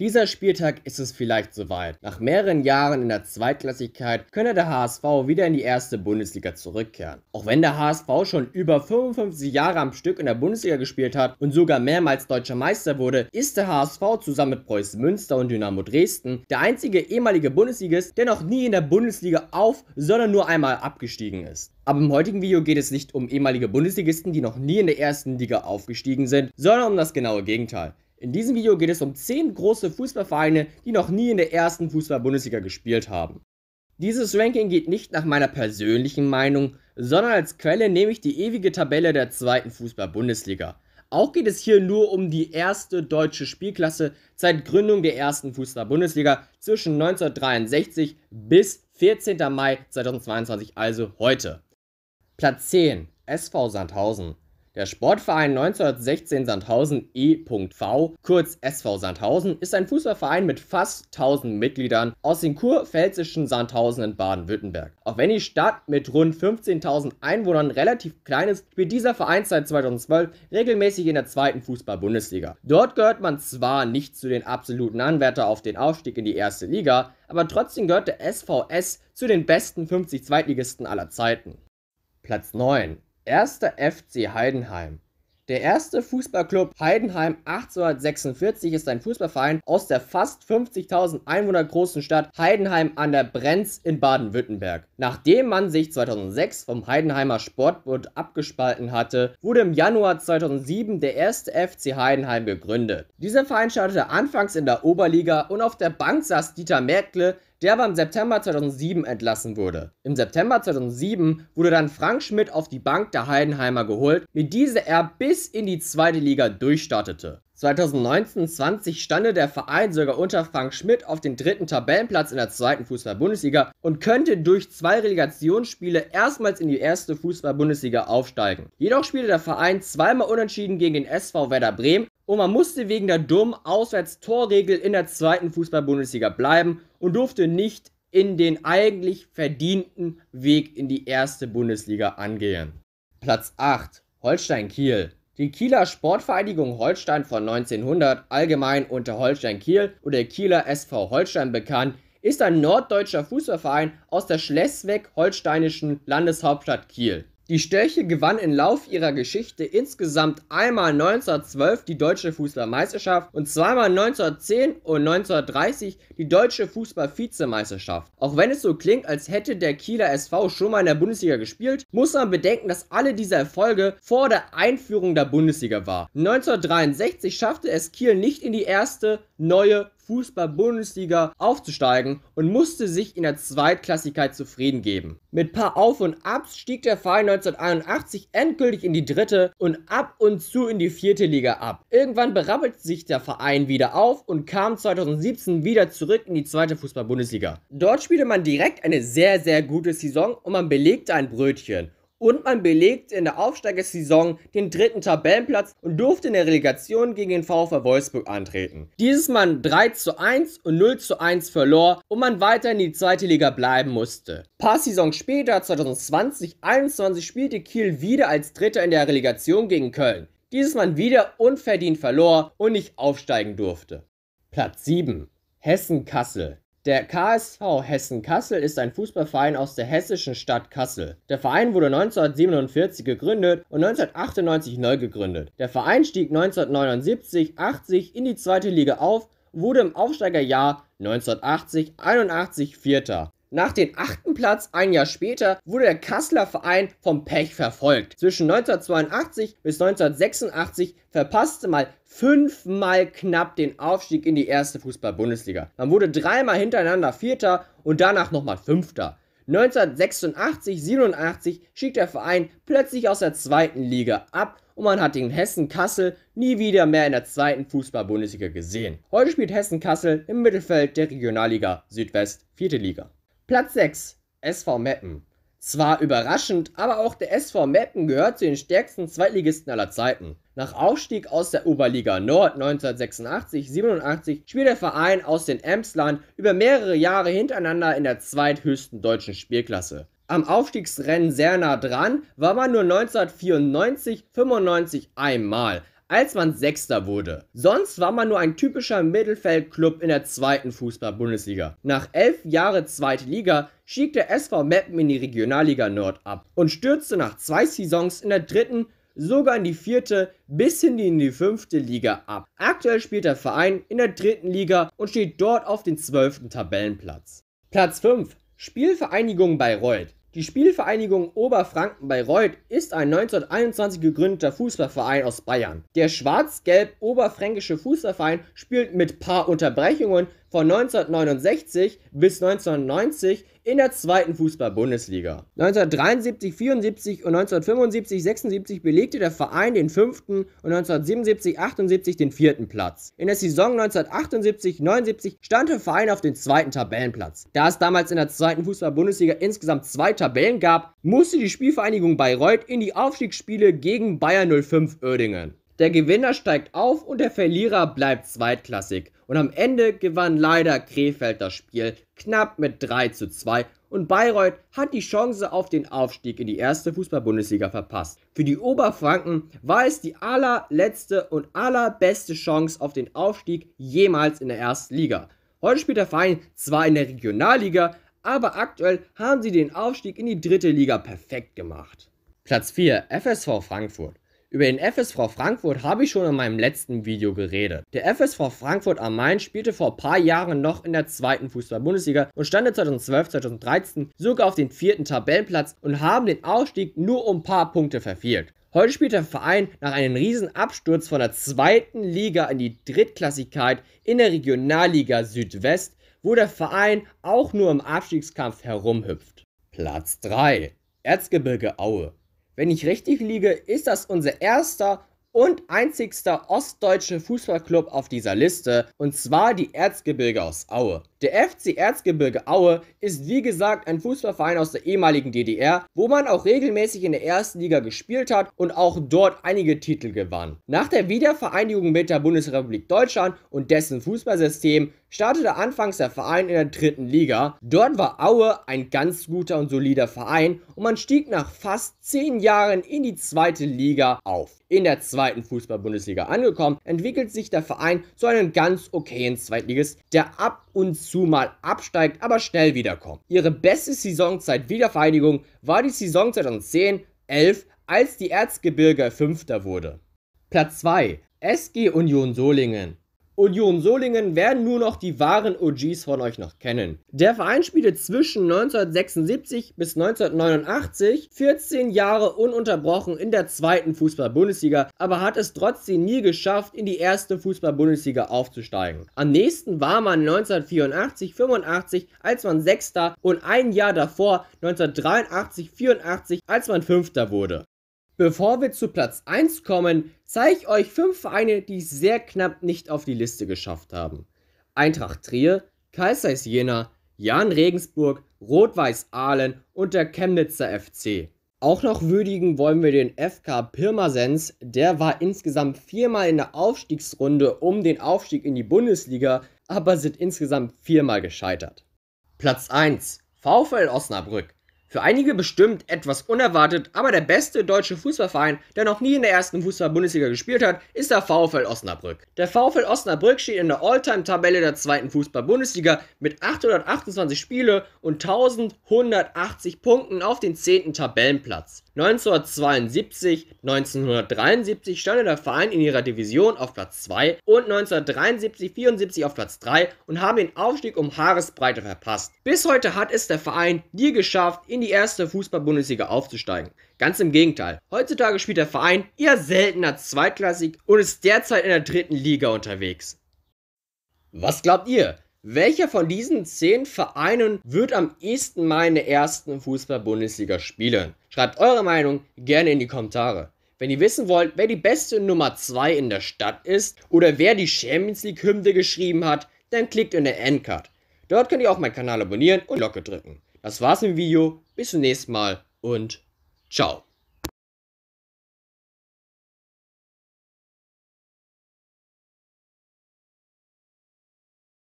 Dieser Spieltag ist es vielleicht soweit. Nach mehreren Jahren in der Zweitklassigkeit könne der HSV wieder in die erste Bundesliga zurückkehren. Auch wenn der HSV schon über 55 Jahre am Stück in der Bundesliga gespielt hat und sogar mehrmals deutscher Meister wurde, ist der HSV zusammen mit Preuß Münster und Dynamo Dresden der einzige ehemalige Bundesligist, der noch nie in der Bundesliga auf, sondern nur einmal abgestiegen ist. Aber im heutigen Video geht es nicht um ehemalige Bundesligisten, die noch nie in der ersten Liga aufgestiegen sind, sondern um das genaue Gegenteil. In diesem Video geht es um 10 große Fußballvereine, die noch nie in der ersten Fußball-Bundesliga gespielt haben. Dieses Ranking geht nicht nach meiner persönlichen Meinung, sondern als Quelle nehme ich die ewige Tabelle der zweiten Fußball-Bundesliga. Auch geht es hier nur um die erste deutsche Spielklasse seit Gründung der ersten Fußball-Bundesliga zwischen 1963 bis 14. Mai 2022, also heute. Platz 10 SV Sandhausen. Der Sportverein 1916 Sandhausen E.V, kurz SV Sandhausen, ist ein Fußballverein mit fast 1000 Mitgliedern aus den kurpfälzischen Sandhausen in Baden-Württemberg. Auch wenn die Stadt mit rund 15.000 Einwohnern relativ klein ist, spielt dieser Verein seit 2012 regelmäßig in der zweiten Fußball-Bundesliga. Dort gehört man zwar nicht zu den absoluten Anwärter auf den Aufstieg in die erste Liga, aber trotzdem gehört der SVS zu den besten 50 Zweitligisten aller Zeiten. Platz 9 Erster FC Heidenheim. Der erste Fußballclub Heidenheim 1846 ist ein Fußballverein aus der fast 50.000 Einwohner großen Stadt Heidenheim an der Brenz in Baden-Württemberg. Nachdem man sich 2006 vom Heidenheimer Sportbund abgespalten hatte, wurde im Januar 2007 der erste FC Heidenheim gegründet. Dieser Verein startete anfangs in der Oberliga und auf der Bank saß Dieter Merkle, der aber im September 2007 entlassen wurde. Im September 2007 wurde dann Frank Schmidt auf die Bank der Heidenheimer geholt, mit dieser er bis in die zweite Liga durchstartete. 2019-20 stande der Verein sogar unter Frank Schmidt auf den dritten Tabellenplatz in der zweiten Fußball-Bundesliga und könnte durch zwei Relegationsspiele erstmals in die erste Fußball-Bundesliga aufsteigen. Jedoch spielte der Verein zweimal unentschieden gegen den SV Werder Bremen und man musste wegen der dummen Auswärtstorregel in der zweiten Fußball-Bundesliga bleiben und durfte nicht in den eigentlich verdienten Weg in die erste Bundesliga angehen. Platz 8 Holstein Kiel. Die Kieler Sportvereinigung Holstein von 1900, allgemein unter Holstein Kiel oder Kieler SV Holstein bekannt, ist ein norddeutscher Fußballverein aus der schleswig-holsteinischen Landeshauptstadt Kiel. Die Störche gewann im Lauf ihrer Geschichte insgesamt einmal 1912 die deutsche Fußballmeisterschaft und zweimal 1910 und 1930 die deutsche Fußball-Vizemeisterschaft. Auch wenn es so klingt, als hätte der Kieler SV schon mal in der Bundesliga gespielt, muss man bedenken, dass alle diese Erfolge vor der Einführung der Bundesliga war. 1963 schaffte es Kiel nicht in die erste, neue Fußball-Bundesliga aufzusteigen und musste sich in der Zweitklassigkeit zufrieden geben. Mit paar Auf und Abs stieg der Verein 1981 endgültig in die dritte und ab und zu in die vierte Liga ab. Irgendwann berappelte sich der Verein wieder auf und kam 2017 wieder zurück in die zweite Fußball-Bundesliga. Dort spielte man direkt eine sehr, sehr gute Saison und man belegte ein Brötchen und man belegte in der Aufsteigersaison den dritten Tabellenplatz und durfte in der Relegation gegen den VfL Wolfsburg antreten. Dieses Mal 3 zu 1 und 0 zu 1 verlor und man weiter in die zweite Liga bleiben musste. Ein paar Saisons später, 2020-21, spielte Kiel wieder als Dritter in der Relegation gegen Köln. Dieses Mal wieder unverdient verlor und nicht aufsteigen durfte. Platz 7 Hessen-Kassel der KSV Hessen Kassel ist ein Fußballverein aus der hessischen Stadt Kassel. Der Verein wurde 1947 gegründet und 1998 neu gegründet. Der Verein stieg 1979-80 in die zweite Liga auf, und wurde im Aufsteigerjahr 1980-81 Vierter. Nach dem achten Platz ein Jahr später wurde der Kasseler Verein vom Pech verfolgt. Zwischen 1982 bis 1986 verpasste mal fünfmal knapp den Aufstieg in die erste Fußball-Bundesliga. Man wurde dreimal hintereinander Vierter und danach nochmal Fünfter. 1986, 87 stieg der Verein plötzlich aus der zweiten Liga ab und man hat den Hessen Kassel nie wieder mehr in der zweiten Fußball-Bundesliga gesehen. Heute spielt Hessen Kassel im Mittelfeld der Regionalliga Südwest, vierte Liga. Platz 6, SV Meppen. Zwar überraschend, aber auch der SV Meppen gehört zu den stärksten Zweitligisten aller Zeiten. Nach Aufstieg aus der Oberliga Nord 1986-87 spielt der Verein aus den Emsland über mehrere Jahre hintereinander in der zweithöchsten deutschen Spielklasse. Am Aufstiegsrennen sehr nah dran war man nur 1994-95 einmal, als man Sechster wurde. Sonst war man nur ein typischer Mittelfeldklub in der zweiten Fußball-Bundesliga. Nach elf Jahren zweite Liga stieg der SV Meppen in die Regionalliga Nord ab und stürzte nach zwei Saisons in der dritten sogar in die vierte bis hin in die fünfte Liga ab. Aktuell spielt der Verein in der dritten Liga und steht dort auf dem zwölften Tabellenplatz. Platz 5 Spielvereinigung Bayreuth. Die Spielvereinigung Oberfranken Bayreuth ist ein 1921 gegründeter Fußballverein aus Bayern. Der schwarz-gelb-oberfränkische Fußballverein spielt mit paar Unterbrechungen von 1969 bis 1990 in der zweiten Fußball-Bundesliga. 1973, 74 und 1975, 76 belegte der Verein den fünften und 1977, 78 den vierten Platz. In der Saison 1978, 79 stand der Verein auf dem zweiten Tabellenplatz. Da es damals in der zweiten Fußball-Bundesliga insgesamt zwei Tabellen gab, musste die Spielvereinigung Bayreuth in die Aufstiegsspiele gegen Bayern 05 Uerdingen. Der Gewinner steigt auf und der Verlierer bleibt zweitklassig. Und am Ende gewann leider Krefeld das Spiel knapp mit 3 zu 2 und Bayreuth hat die Chance auf den Aufstieg in die erste Fußball-Bundesliga verpasst. Für die Oberfranken war es die allerletzte und allerbeste Chance auf den Aufstieg jemals in der ersten Liga. Heute spielt der Verein zwar in der Regionalliga, aber aktuell haben sie den Aufstieg in die dritte Liga perfekt gemacht. Platz 4 FSV Frankfurt. Über den FSV Frankfurt habe ich schon in meinem letzten Video geredet. Der FSV Frankfurt am Main spielte vor paar Jahren noch in der zweiten Fußball-Bundesliga und standen 2012-2013 sogar auf den vierten Tabellenplatz und haben den Aufstieg nur um paar Punkte verfehlt. Heute spielt der Verein nach einem riesen Absturz von der zweiten Liga in die Drittklassigkeit in der Regionalliga Südwest, wo der Verein auch nur im Abstiegskampf herumhüpft. Platz 3 Erzgebirge Aue wenn ich richtig liege, ist das unser erster und einzigster ostdeutsche Fußballclub auf dieser Liste, und zwar die Erzgebirge aus Aue. Der FC Erzgebirge Aue ist wie gesagt ein Fußballverein aus der ehemaligen DDR, wo man auch regelmäßig in der ersten Liga gespielt hat und auch dort einige Titel gewann. Nach der Wiedervereinigung mit der Bundesrepublik Deutschland und dessen Fußballsystem startete anfangs der Verein in der dritten Liga. Dort war Aue ein ganz guter und solider Verein und man stieg nach fast zehn Jahren in die zweite Liga auf. In der zweiten Fußball-Bundesliga angekommen, entwickelt sich der Verein zu einem ganz okayen Zweitligist, der ab und zu mal absteigt, aber schnell wiederkommt. Ihre beste Saisonzeit Wiedervereinigung war die Saison 2010-11, als die Erzgebirge Fünfter wurde. Platz 2 SG Union Solingen Union Solingen werden nur noch die wahren OGs von euch noch kennen. Der Verein spielte zwischen 1976 bis 1989 14 Jahre ununterbrochen in der zweiten Fußball-Bundesliga, aber hat es trotzdem nie geschafft, in die erste Fußball-Bundesliga aufzusteigen. Am nächsten war man 1984-85, als man Sechster und ein Jahr davor 1983-84, als man Fünfter wurde. Bevor wir zu Platz 1 kommen, zeige ich euch 5 Vereine, die sehr knapp nicht auf die Liste geschafft haben. Eintracht Trier, Kaisers Jena, Jan Regensburg, Rot-Weiß Aalen und der Chemnitzer FC. Auch noch würdigen wollen wir den FK Pirmasens. Der war insgesamt viermal in der Aufstiegsrunde um den Aufstieg in die Bundesliga, aber sind insgesamt viermal gescheitert. Platz 1 VfL Osnabrück. Für einige bestimmt etwas unerwartet, aber der beste deutsche Fußballverein, der noch nie in der ersten Fußball-Bundesliga gespielt hat, ist der VfL Osnabrück. Der VfL Osnabrück steht in der All-Time-Tabelle der zweiten Fußball-Bundesliga mit 828 Spiele und 1180 Punkten auf den 10. Tabellenplatz. 1972, 1973 stand der Verein in ihrer Division auf Platz 2 und 1973, 74 auf Platz 3 und haben den Aufstieg um Haaresbreite verpasst. Bis heute hat es der Verein nie geschafft, in in die erste Fußball-Bundesliga aufzusteigen. Ganz im Gegenteil. Heutzutage spielt der Verein eher seltener zweitklassig und ist derzeit in der dritten Liga unterwegs. Was glaubt ihr? Welcher von diesen zehn Vereinen wird am ehesten in der ersten Fußball-Bundesliga spielen? Schreibt eure Meinung gerne in die Kommentare. Wenn ihr wissen wollt, wer die beste Nummer 2 in der Stadt ist oder wer die Champions League-Hymne geschrieben hat, dann klickt in der Endcard. Dort könnt ihr auch meinen Kanal abonnieren und Glocke drücken. Das war's im Video. Bis zum nächsten Mal und ciao.